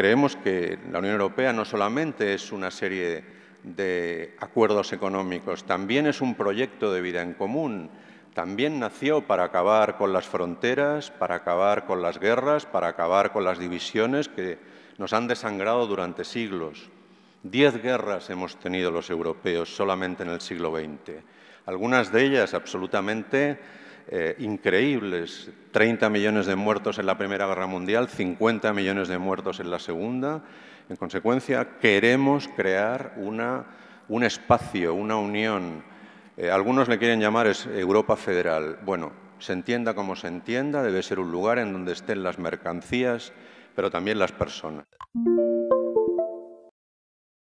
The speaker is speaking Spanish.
Creemos que la Unión Europea no solamente es una serie de acuerdos económicos, también es un proyecto de vida en común. También nació para acabar con las fronteras, para acabar con las guerras, para acabar con las divisiones que nos han desangrado durante siglos. Diez guerras hemos tenido los europeos solamente en el siglo XX, algunas de ellas absolutamente eh, increíbles, 30 millones de muertos en la Primera Guerra Mundial, 50 millones de muertos en la Segunda. En consecuencia, queremos crear un espacio, una unión. Eh, algunos le quieren llamar es Europa federal. Bueno, se entienda como se entienda, debe ser un lugar en donde estén las mercancías, pero también las personas.